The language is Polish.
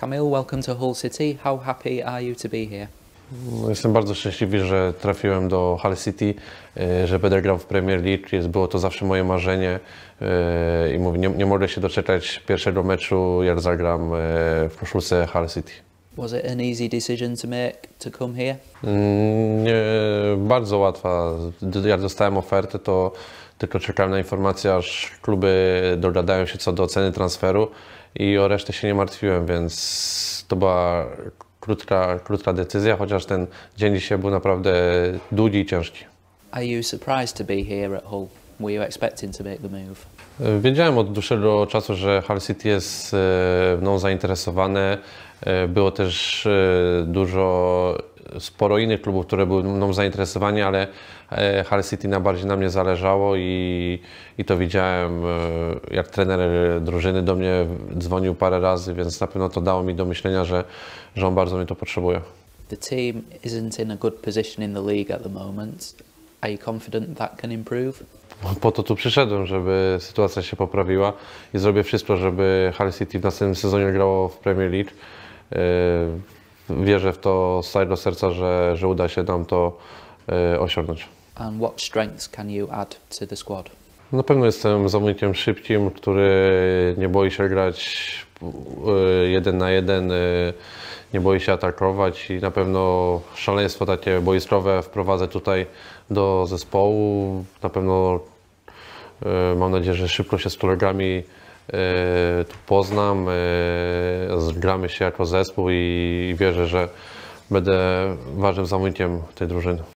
Camille, welcome to Hull City. How happy are you to be here? No, jestem bardzo szczęśliwy, że trafiłem do Hull City, e, że będę grał w Premier League. Było to zawsze moje marzenie e, i mówię, nie, nie mogę się doczekać pierwszego meczu, jak zagram e, w koszulce Hull City. Was it an easy decision to make to come here? Mm, nie, bardzo łatwa. Jak dostałem ofertę, to tylko czekałem na informację, aż kluby dogadają się co do ceny transferu i o resztę się nie martwiłem, więc to była krótka, krótka decyzja, chociaż ten dzień dzisiaj był naprawdę długi i ciężki. Are you surprised to be here at Hull? Were you expecting to make the move? Wiedziałem od dłuższego czasu, że Hull City jest e, mną zainteresowane. E, było też e, dużo, e, sporo innych klubów, które były mną zainteresowane, ale Hull City bardziej na mnie zależało i, i to widziałem, jak trener drużyny do mnie dzwonił parę razy, więc na pewno to dało mi do myślenia, że, że on bardzo mnie to potrzebuje. The team isn't in a good position in the league at the moment. Are you confident that can improve? Po to tu przyszedłem, żeby sytuacja się poprawiła i zrobię wszystko, żeby Hull City w następnym sezonie grało w Premier League. Yy, wierzę w to z całego serca, że, że uda się nam to yy, osiągnąć. And what strengths can you add to the squad? Na pewno jestem zawodnikiem szybkim, który nie boi się grać yy, jeden na jeden nie boi się atakować i na pewno szaleństwo takie boiskowe wprowadzę tutaj do zespołu. Na pewno e, mam nadzieję, że szybko się z kolegami e, tu poznam, e, zgramy się jako zespół i wierzę, że będę ważnym zawodnikiem tej drużyny.